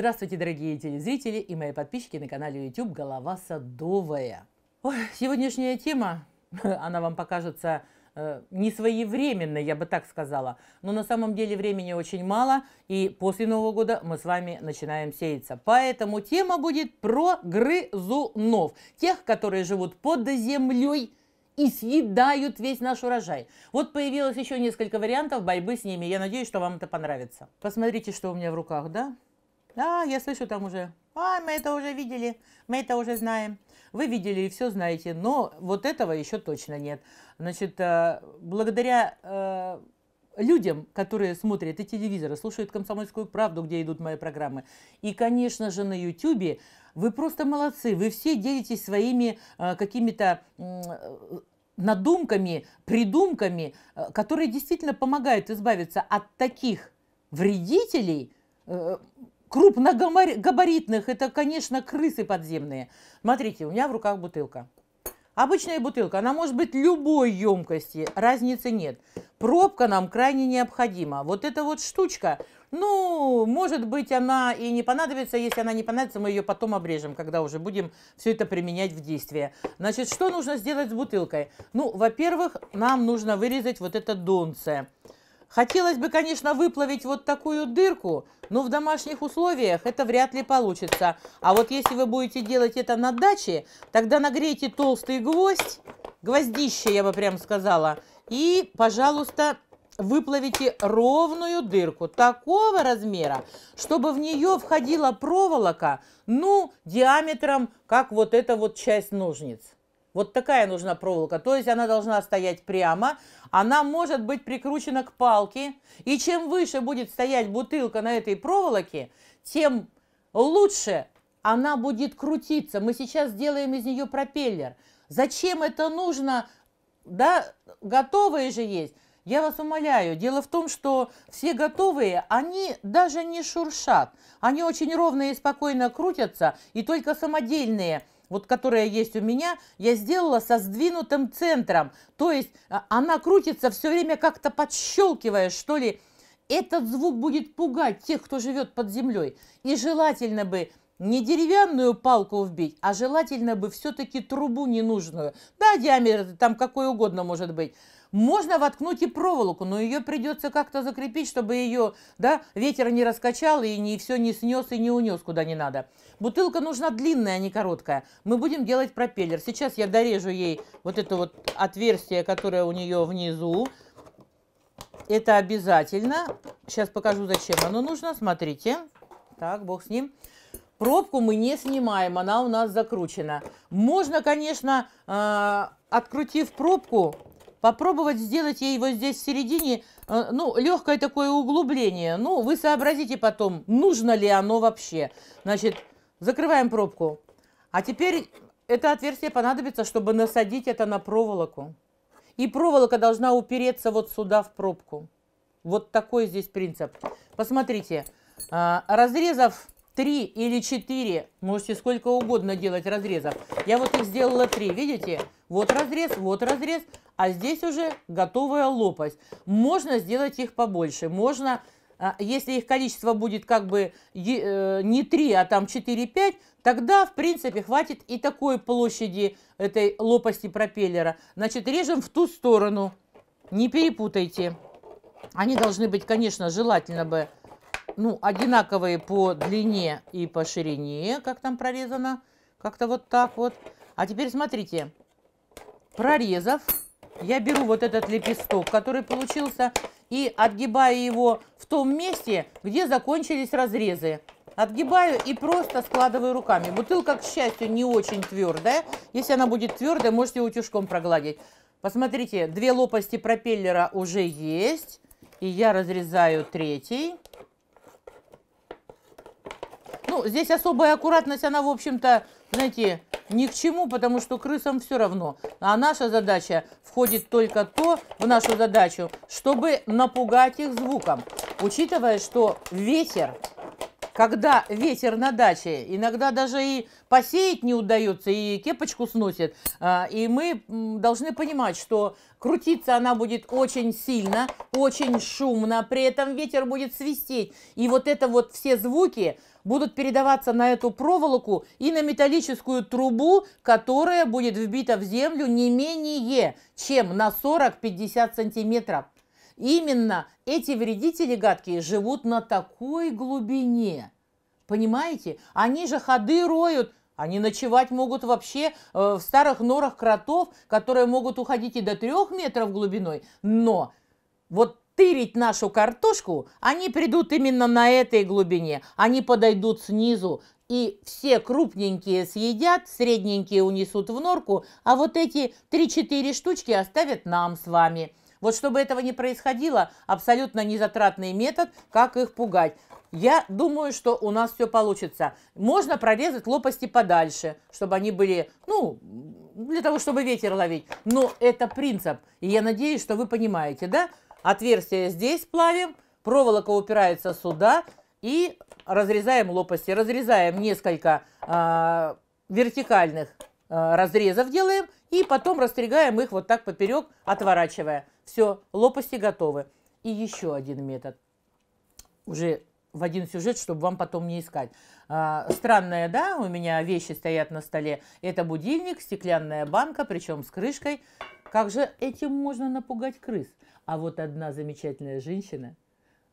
Здравствуйте, дорогие телезрители и мои подписчики на канале YouTube «Голова садовая». Ой, сегодняшняя тема, она вам покажется э, не своевременно, я бы так сказала, но на самом деле времени очень мало, и после Нового года мы с вами начинаем сеяться. Поэтому тема будет про грызунов, тех, которые живут под землей, и съедают весь наш урожай. Вот появилось еще несколько вариантов борьбы с ними. Я надеюсь, что вам это понравится. Посмотрите, что у меня в руках, да? Да, я слышу там уже, а, мы это уже видели, мы это уже знаем. Вы видели и все знаете, но вот этого еще точно нет. Значит, э, благодаря э, людям, которые смотрят и телевизоры, слушают «Комсомольскую правду», где идут мои программы, и, конечно же, на YouTube, вы просто молодцы, вы все делитесь своими э, какими-то надумками, придумками, которые действительно помогают избавиться от таких вредителей, крупногабаритных, это, конечно, крысы подземные. Смотрите, у меня в руках бутылка. Обычная бутылка, она может быть любой емкости, разницы нет. Пробка нам крайне необходима. Вот эта вот штучка, ну, может быть, она и не понадобится. Если она не понадобится, мы ее потом обрежем, когда уже будем все это применять в действии. Значит, что нужно сделать с бутылкой? Ну, во-первых, нам нужно вырезать вот это донце. Хотелось бы, конечно, выплавить вот такую дырку, но в домашних условиях это вряд ли получится. А вот если вы будете делать это на даче, тогда нагрейте толстый гвоздь, гвоздище, я бы прям сказала, и, пожалуйста, выплавите ровную дырку такого размера, чтобы в нее входила проволока, ну, диаметром, как вот эта вот часть ножниц. Вот такая нужна проволока. То есть она должна стоять прямо. Она может быть прикручена к палке. И чем выше будет стоять бутылка на этой проволоке, тем лучше она будет крутиться. Мы сейчас сделаем из нее пропеллер. Зачем это нужно? Да, готовые же есть. Я вас умоляю, дело в том, что все готовые, они даже не шуршат. Они очень ровно и спокойно крутятся, и только самодельные – вот которая есть у меня, я сделала со сдвинутым центром. То есть э, она крутится все время как-то подщелкивая, что ли. Этот звук будет пугать тех, кто живет под землей. И желательно бы не деревянную палку вбить, а желательно бы все-таки трубу ненужную. Да, диаметр там какой угодно может быть. Можно воткнуть и проволоку, но ее придется как-то закрепить, чтобы ее да, ветер не раскачал и не, все не снес и не унес куда не надо. Бутылка нужна длинная, а не короткая. Мы будем делать пропеллер. Сейчас я дорежу ей вот это вот отверстие, которое у нее внизу. Это обязательно. Сейчас покажу, зачем оно нужно. Смотрите. Так, бог с ним. Пробку мы не снимаем, она у нас закручена. Можно, конечно, э, открутив пробку, попробовать сделать ей вот здесь в середине, э, ну, легкое такое углубление. Ну, вы сообразите потом, нужно ли оно вообще. Значит, закрываем пробку. А теперь это отверстие понадобится, чтобы насадить это на проволоку. И проволока должна упереться вот сюда в пробку. Вот такой здесь принцип. Посмотрите, э, разрезов 3 или 4, можете сколько угодно делать разрезов. Я вот их сделала 3, видите? Видите? вот разрез, вот разрез, а здесь уже готовая лопасть. Можно сделать их побольше, можно, а, если их количество будет как бы э, не 3, а там 4-5, тогда, в принципе, хватит и такой площади этой лопасти пропеллера. Значит, режем в ту сторону, не перепутайте. Они должны быть, конечно, желательно бы, ну, одинаковые по длине и по ширине, как там прорезано, как-то вот так вот. А теперь смотрите, Прорезов, я беру вот этот лепесток, который получился, и отгибаю его в том месте, где закончились разрезы. Отгибаю и просто складываю руками. Бутылка, к счастью, не очень твердая. Если она будет твердая, можете утюжком прогладить. Посмотрите, две лопасти пропеллера уже есть. И я разрезаю третий. Ну, здесь особая аккуратность, она, в общем-то, знаете, ни к чему, потому что крысам все равно. А наша задача входит только то, в нашу задачу, чтобы напугать их звуком. Учитывая, что ветер когда ветер на даче, иногда даже и посеять не удается, и кепочку сносит. А, и мы должны понимать, что крутиться она будет очень сильно, очень шумно, при этом ветер будет свистеть. И вот это вот все звуки будут передаваться на эту проволоку и на металлическую трубу, которая будет вбита в землю не менее чем на 40-50 сантиметров. Именно эти вредители гадкие живут на такой глубине. Понимаете? Они же ходы роют, они ночевать могут вообще э, в старых норах кротов, которые могут уходить и до трех метров глубиной. Но вот тырить нашу картошку, они придут именно на этой глубине. Они подойдут снизу, и все крупненькие съедят, средненькие унесут в норку, а вот эти 3-4 штучки оставят нам с вами. Вот чтобы этого не происходило, абсолютно незатратный метод, как их пугать. Я думаю, что у нас все получится. Можно прорезать лопасти подальше, чтобы они были, ну, для того, чтобы ветер ловить. Но это принцип. И я надеюсь, что вы понимаете, да? Отверстие здесь плавим, проволока упирается сюда и разрезаем лопасти. Разрезаем несколько э, вертикальных э, разрезов делаем и потом растягаем их вот так поперек, отворачивая. Все, лопасти готовы. И еще один метод. Уже в один сюжет, чтобы вам потом не искать. А, странная, да, у меня вещи стоят на столе. Это будильник, стеклянная банка, причем с крышкой. Как же этим можно напугать крыс? А вот одна замечательная женщина,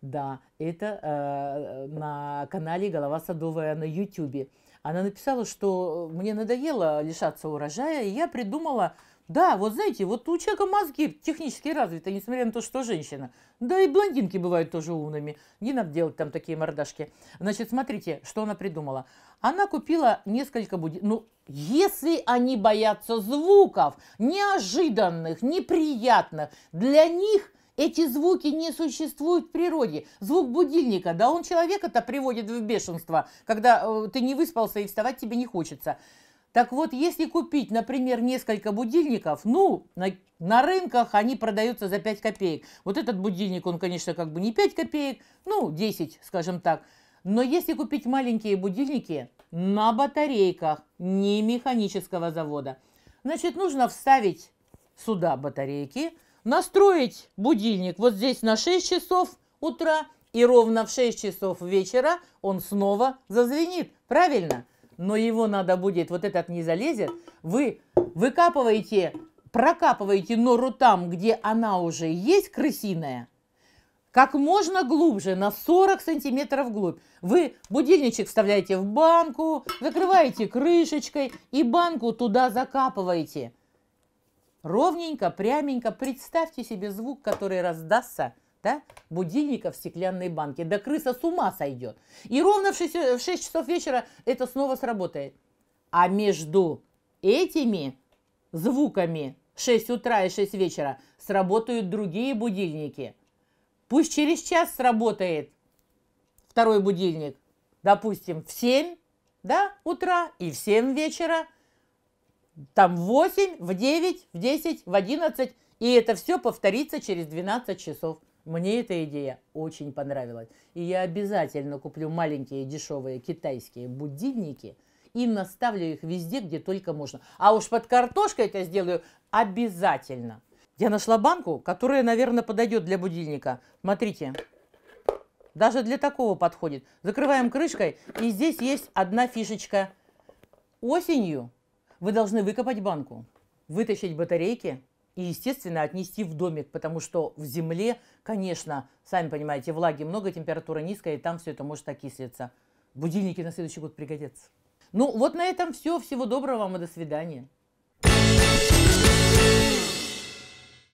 да, это э, на канале «Голова садовая» на YouTube, Она написала, что мне надоело лишаться урожая, и я придумала да, вот знаете, вот у человека мозги технически развиты, несмотря на то, что женщина. Да и блондинки бывают тоже умными. Не надо делать там такие мордашки. Значит, смотрите, что она придумала. Она купила несколько будильников. Ну, если они боятся звуков, неожиданных, неприятных, для них эти звуки не существуют в природе. Звук будильника, да он человека-то приводит в бешенство, когда э, ты не выспался и вставать тебе не хочется. Так вот, если купить, например, несколько будильников, ну, на, на рынках они продаются за 5 копеек. Вот этот будильник, он, конечно, как бы не 5 копеек, ну, 10, скажем так. Но если купить маленькие будильники на батарейках, не механического завода, значит, нужно вставить сюда батарейки, настроить будильник вот здесь на 6 часов утра, и ровно в 6 часов вечера он снова зазвенит. Правильно? но его надо будет, вот этот не залезет, вы выкапываете, прокапываете нору там, где она уже есть крысиная, как можно глубже, на 40 сантиметров глубь Вы будильничек вставляете в банку, закрываете крышечкой и банку туда закапываете. Ровненько, пряменько представьте себе звук, который раздастся – да, будильника в стеклянной банке. Да крыса с ума сойдет. И ровно в 6, в 6 часов вечера это снова сработает. А между этими звуками 6 утра и 6 вечера сработают другие будильники. Пусть через час сработает второй будильник, допустим, в 7 да, утра и в 7 вечера, там в 8, в 9, в 10, в 11, и это все повторится через 12 часов. Мне эта идея очень понравилась. И я обязательно куплю маленькие дешевые китайские будильники и наставлю их везде, где только можно. А уж под картошкой это сделаю обязательно. Я нашла банку, которая, наверное, подойдет для будильника. Смотрите, даже для такого подходит. Закрываем крышкой, и здесь есть одна фишечка. Осенью вы должны выкопать банку, вытащить батарейки, и, естественно, отнести в домик, потому что в земле, конечно, сами понимаете, влаги много, температура низкая, и там все это может окислиться. Будильники на следующий год пригодятся. Ну, вот на этом все. Всего доброго вам и до свидания.